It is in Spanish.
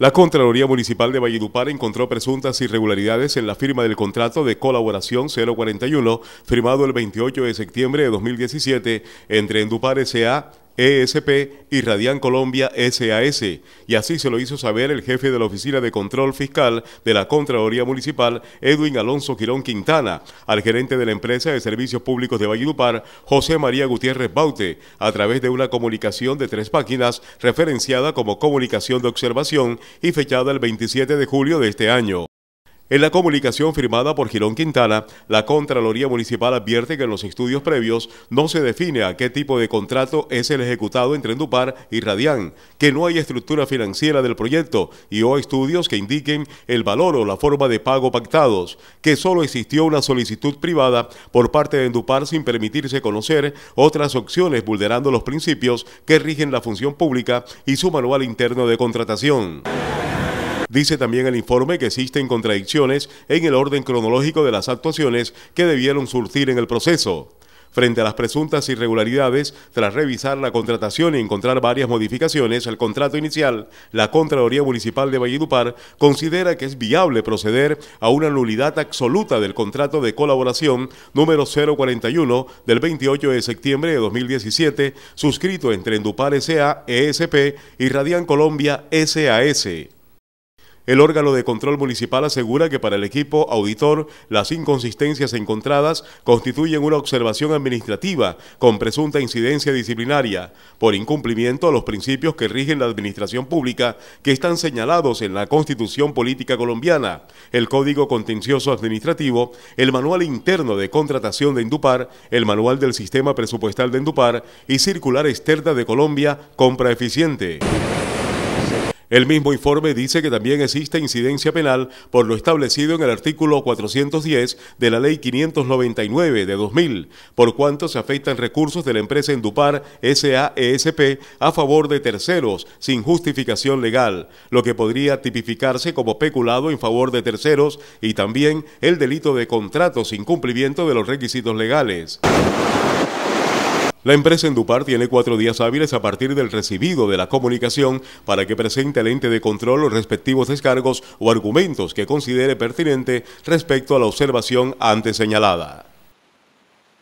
La Contraloría Municipal de Valledupar encontró presuntas irregularidades en la firma del contrato de colaboración 041 firmado el 28 de septiembre de 2017 entre Endupar S.A., ESP y Radian Colombia SAS, y así se lo hizo saber el jefe de la Oficina de Control Fiscal de la Contraloría Municipal, Edwin Alonso Quirón Quintana, al gerente de la empresa de servicios públicos de Valledupar, José María Gutiérrez Baute, a través de una comunicación de tres páginas referenciada como comunicación de observación y fechada el 27 de julio de este año. En la comunicación firmada por Girón Quintana, la Contraloría Municipal advierte que en los estudios previos no se define a qué tipo de contrato es el ejecutado entre Endupar y Radián, que no hay estructura financiera del proyecto y o estudios que indiquen el valor o la forma de pago pactados, que solo existió una solicitud privada por parte de Endupar sin permitirse conocer otras opciones vulnerando los principios que rigen la función pública y su manual interno de contratación. Dice también el informe que existen contradicciones en el orden cronológico de las actuaciones que debieron surtir en el proceso. Frente a las presuntas irregularidades, tras revisar la contratación y encontrar varias modificaciones al contrato inicial, la Contraloría Municipal de Valledupar considera que es viable proceder a una nulidad absoluta del contrato de colaboración número 041 del 28 de septiembre de 2017, suscrito entre Endupar S.A. ESP y Radian Colombia SAS. El órgano de control municipal asegura que para el equipo auditor las inconsistencias encontradas constituyen una observación administrativa con presunta incidencia disciplinaria por incumplimiento a los principios que rigen la administración pública que están señalados en la Constitución Política Colombiana, el Código Contencioso Administrativo, el Manual Interno de Contratación de Indupar, el Manual del Sistema Presupuestal de Indupar y Circular Externa de Colombia, Compra Eficiente. El mismo informe dice que también existe incidencia penal por lo establecido en el artículo 410 de la Ley 599 de 2000, por cuanto se afectan recursos de la empresa Endupar SAESP a favor de terceros sin justificación legal, lo que podría tipificarse como peculado en favor de terceros y también el delito de contrato sin cumplimiento de los requisitos legales. La empresa Endupar tiene cuatro días hábiles a partir del recibido de la comunicación para que presente al ente de control los respectivos descargos o argumentos que considere pertinente respecto a la observación antes señalada.